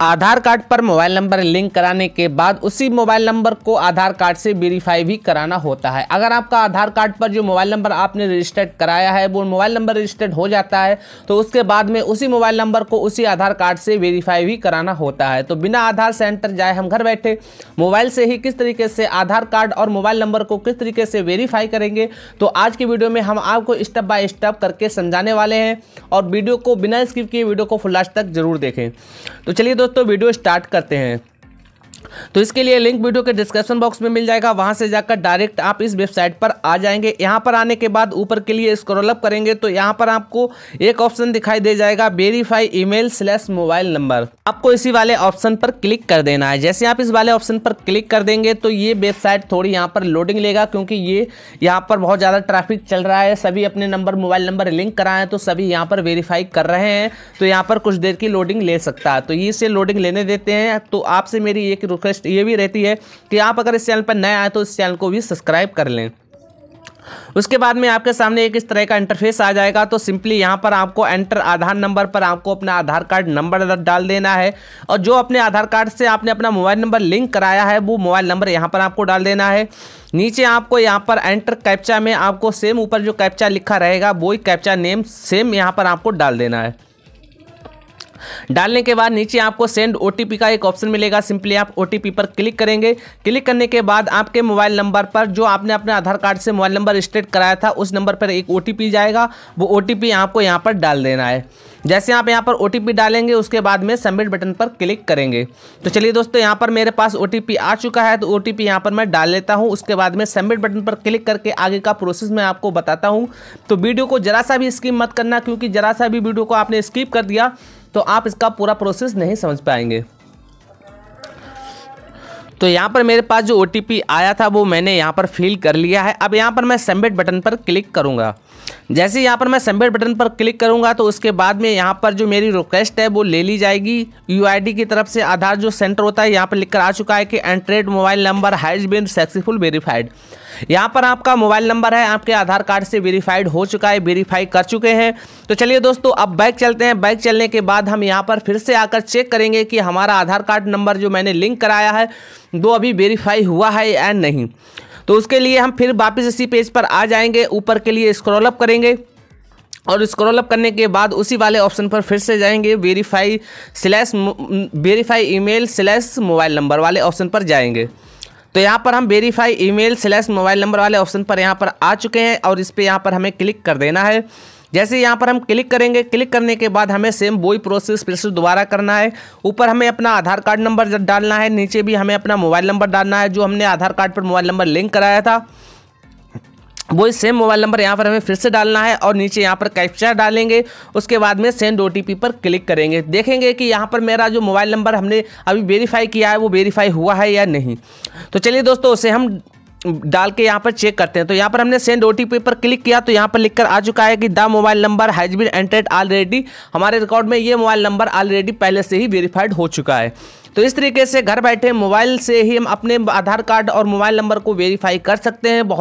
आधार card पर mobile number link कराने के बाद उसी मोबाइल नंबर को आधार कार्ड से वेरीफाई भी कराना होता है अगर आपका आधार कार्ड पर जो मोबाइल नंबर आपने रजिस्टर्ड कराया है वो मोबाइल नंबर रजिस्टर्ड हो जाता है तो उसके बाद में उसी मोबाइल नंबर को उसी आधार कार्ड से वेरीफाई भी कराना होता है तो बिना आधार सेंटर जाए हम घर बैठे मोबाइल से ही किस तरीके से आधार कार्ड और मोबाइल नंबर को किस तरीके से वेरीफाई करेंगे तो आज की वीडियो में हम आपको स्टेप बाय स्टेप करके समझाने वाले हैं और वीडियो को बिना स्किप किए वीडियो को फुल लास्ट तक जरूर देखें तो चलिए दोस्तों वीडियो स्टार्ट करते हैं तो इसके लिए लिंक वीडियो के डिस्क्रिप्शन बॉक्स में मिल जाएगा वहां से जाकर डायरेक्ट आप इस वेबसाइट पर आ जाएंगे यहां पर आने के बाद ऊपर के लिए स्क्रॉल अप करेंगे तो यहां पर आपको एक ऑप्शन दिखाई दे जाएगा verify email slash mobile number आपको इसी वाले ऑप्शन पर क्लिक कर देना है जैसे आप इस वाले ऑप्शन पर क्लिक कर देंगे तो ये वेबसाइट थोड़ी यहाँ पर लोडिंग लेगा क्योंकि ये यहाँ पर बहुत ज़्यादा ट्रैफिक चल रहा है सभी अपने नंबर मोबाइल नंबर लिंक कराए तो सभी यहाँ पर वेरीफाई कर रहे हैं तो यहाँ पर कुछ देर की लोडिंग ले सकता है तो ये इसे लोडिंग लेने देते हैं तो आपसे मेरी एक रिक्वेस्ट ये भी रहती है कि आप अगर इस चैनल पर नए आए तो इस चैनल को भी सब्सक्राइब कर लें उसके बाद में आपके सामने एक इस तरह का इंटरफेस आ जाएगा तो सिंपली यहाँ पर आपको एंटर आधार नंबर पर आपको अपना आधार कार्ड नंबर डाल देना है और जो अपने आधार कार्ड से आपने अपना मोबाइल नंबर लिंक कराया है वो मोबाइल नंबर यहाँ पर आपको डाल देना है नीचे आपको यहाँ पर एंटर कैप्चा में आपको सेम ऊपर जो कैप्चा लिखा रहेगा वही कैप्चा नेम सेम यहाँ पर आपको डाल देना है डालने के बाद नीचे आपको सेंड ओ का एक ऑप्शन मिलेगा सिंपली आप ओ पर क्लिक करेंगे क्लिक करने के बाद आपके मोबाइल नंबर पर जो आपने अपने आधार कार्ड से मोबाइल नंबर स्टेट कराया था उस नंबर पर एक ओ जाएगा वो ओ आपको यहाँ पर डाल देना है जैसे आप यहाँ पर ओ डालेंगे उसके बाद में सबमिट बटन पर क्लिक करेंगे तो चलिए दोस्तों यहाँ पर मेरे पास ओ आ चुका है तो ओ टी यहाँ पर मैं डाल लेता हूँ उसके बाद में सबमिट बटन पर क्लिक करके आगे का प्रोसेस मैं आपको बताता हूँ तो वीडियो को ज़रा सा भी स्किप मत करना क्योंकि ज़रा सा भी वीडियो को आपने स्किप कर दिया तो आप इसका पूरा प्रोसेस नहीं समझ पाएंगे तो यहाँ पर मेरे पास जो ओ आया था वो मैंने यहाँ पर फिल कर लिया है अब यहाँ पर मैं सबमिट बटन पर क्लिक करूँगा जैसे यहाँ पर मैं सबमिट बटन पर क्लिक करूँगा तो उसके बाद में यहाँ पर जो मेरी रिक्वेस्ट है वो ले ली जाएगी यू की तरफ से आधार जो सेंटर होता है यहाँ पर लिख कर आ चुका है कि entered mobile number has been successful verified यहाँ पर आपका मोबाइल नंबर है आपके आधार कार्ड से वेरीफाइड हो चुका है वेरीफाई कर चुके हैं तो चलिए दोस्तों अब बाइक चलते हैं बाइक चलने के बाद हम यहाँ पर फिर से आकर चेक करेंगे कि हमारा आधार कार्ड नंबर जो मैंने लिंक कराया है वो अभी वेरीफाई हुआ है या नहीं तो उसके लिए हम फिर वापस इसी पेज पर आ जाएंगे ऊपर के लिए स्क्रॉल अप करेंगे और स्क्रॉल अप करने के बाद उसी वाले ऑप्शन पर फिर से जाएंगे verify slash verify email slash mobile number वाले ऑप्शन पर जाएंगे तो यहाँ पर हम verify email slash mobile number वाले ऑप्शन पर यहाँ पर आ चुके हैं और इस पर यहाँ पर हमें क्लिक कर देना है जैसे यहाँ पर हम क्लिक करेंगे क्लिक करने के बाद हमें सेम वही प्रोसेस फिर से दोबारा करना है ऊपर हमें अपना आधार कार्ड नंबर डालना है नीचे भी हमें अपना मोबाइल नंबर डालना है जो हमने आधार कार्ड पर मोबाइल नंबर लिंक कराया था वही सेम मोबाइल नंबर यहाँ पर हमें फिर से डालना है और नीचे यहाँ पर कैप्चा डालेंगे उसके बाद में सेंड ओ पर क्लिक करेंगे देखेंगे कि यहाँ पर मेरा जो मोबाइल नंबर हमने अभी वेरीफाई किया है वो वेरीफाई हुआ है या नहीं तो चलिए दोस्तों उसे हम डाल के यहाँ पर चेक करते हैं तो यहाँ पर हमने सेंड ओ पर क्लिक किया तो यहाँ पर लिखकर आ चुका है कि the mobile number has been entered already हमारे रिकॉर्ड में ये मोबाइल नंबर ऑलरेडी पहले से ही वेरीफाइड हो चुका है तो इस तरीके से घर बैठे मोबाइल से ही हम अपने आधार कार्ड और मोबाइल नंबर को वेरीफाई कर सकते हैं बहुत